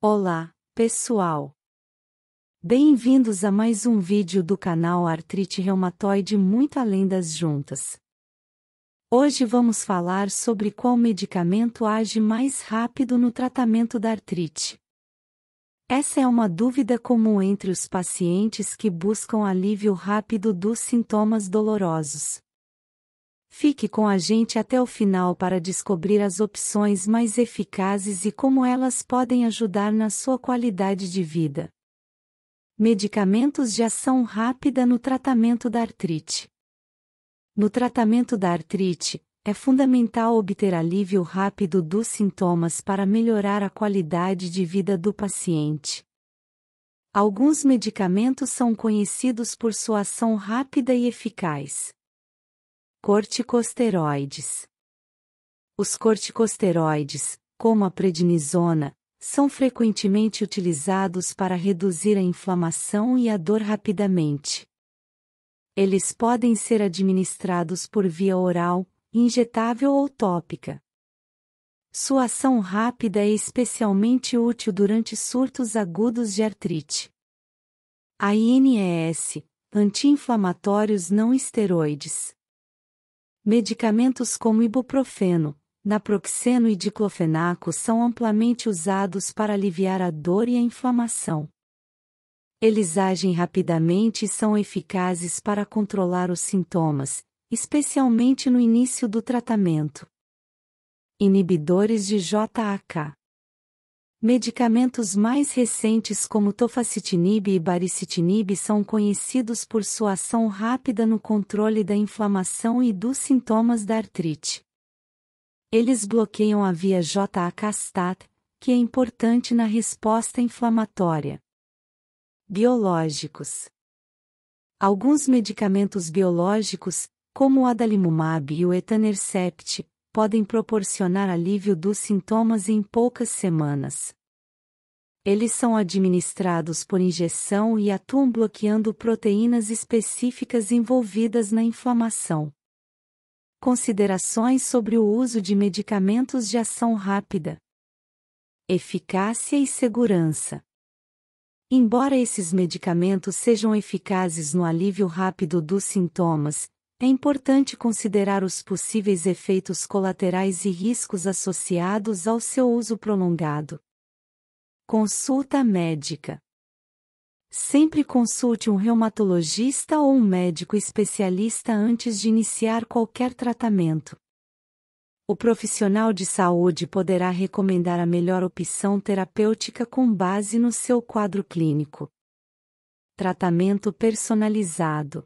Olá, pessoal! Bem-vindos a mais um vídeo do canal Artrite Reumatoide Muito Além das Juntas. Hoje vamos falar sobre qual medicamento age mais rápido no tratamento da artrite. Essa é uma dúvida comum entre os pacientes que buscam alívio rápido dos sintomas dolorosos. Fique com a gente até o final para descobrir as opções mais eficazes e como elas podem ajudar na sua qualidade de vida. Medicamentos de ação rápida no tratamento da artrite. No tratamento da artrite, é fundamental obter alívio rápido dos sintomas para melhorar a qualidade de vida do paciente. Alguns medicamentos são conhecidos por sua ação rápida e eficaz. Corticosteroides. Os corticosteroides, como a prednisona, são frequentemente utilizados para reduzir a inflamação e a dor rapidamente. Eles podem ser administrados por via oral, injetável ou tópica. Sua ação rápida é especialmente útil durante surtos agudos de artrite. A INES, anti-inflamatórios não esteroides Medicamentos como ibuprofeno, naproxeno e diclofenaco são amplamente usados para aliviar a dor e a inflamação. Eles agem rapidamente e são eficazes para controlar os sintomas, especialmente no início do tratamento. Inibidores de JAK Medicamentos mais recentes como tofacitinib e baricitinib são conhecidos por sua ação rápida no controle da inflamação e dos sintomas da artrite. Eles bloqueiam a via JAK-STAT, que é importante na resposta inflamatória. Biológicos Alguns medicamentos biológicos, como o adalimumab e o etanercept, podem proporcionar alívio dos sintomas em poucas semanas. Eles são administrados por injeção e atuam bloqueando proteínas específicas envolvidas na inflamação. Considerações sobre o uso de medicamentos de ação rápida. Eficácia e segurança. Embora esses medicamentos sejam eficazes no alívio rápido dos sintomas, é importante considerar os possíveis efeitos colaterais e riscos associados ao seu uso prolongado. Consulta médica. Sempre consulte um reumatologista ou um médico especialista antes de iniciar qualquer tratamento. O profissional de saúde poderá recomendar a melhor opção terapêutica com base no seu quadro clínico. Tratamento personalizado.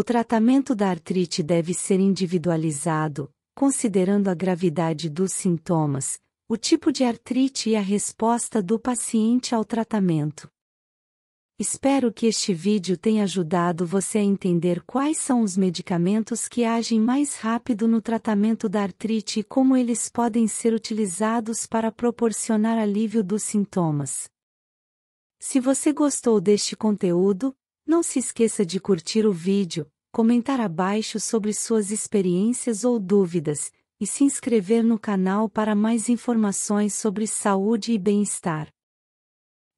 O tratamento da artrite deve ser individualizado, considerando a gravidade dos sintomas, o tipo de artrite e a resposta do paciente ao tratamento. Espero que este vídeo tenha ajudado você a entender quais são os medicamentos que agem mais rápido no tratamento da artrite e como eles podem ser utilizados para proporcionar alívio dos sintomas. Se você gostou deste conteúdo, não se esqueça de curtir o vídeo, comentar abaixo sobre suas experiências ou dúvidas, e se inscrever no canal para mais informações sobre saúde e bem-estar.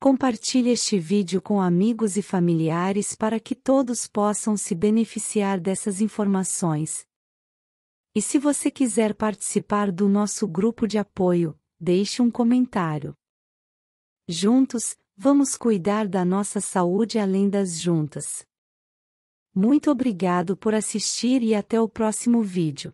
Compartilhe este vídeo com amigos e familiares para que todos possam se beneficiar dessas informações. E se você quiser participar do nosso grupo de apoio, deixe um comentário. Juntos, Vamos cuidar da nossa saúde além das juntas. Muito obrigado por assistir e até o próximo vídeo.